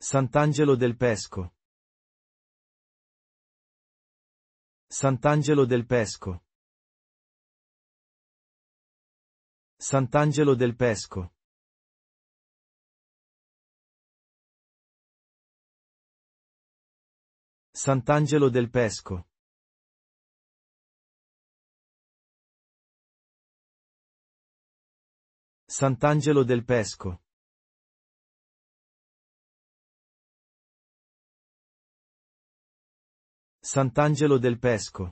Sant'Angelo del Pesco. Sant'Angelo del Pesco. Sant'Angelo del Pesco. Sant'Angelo del Pesco. Sant'Angelo del Pesco. Sant'Angelo del Pesco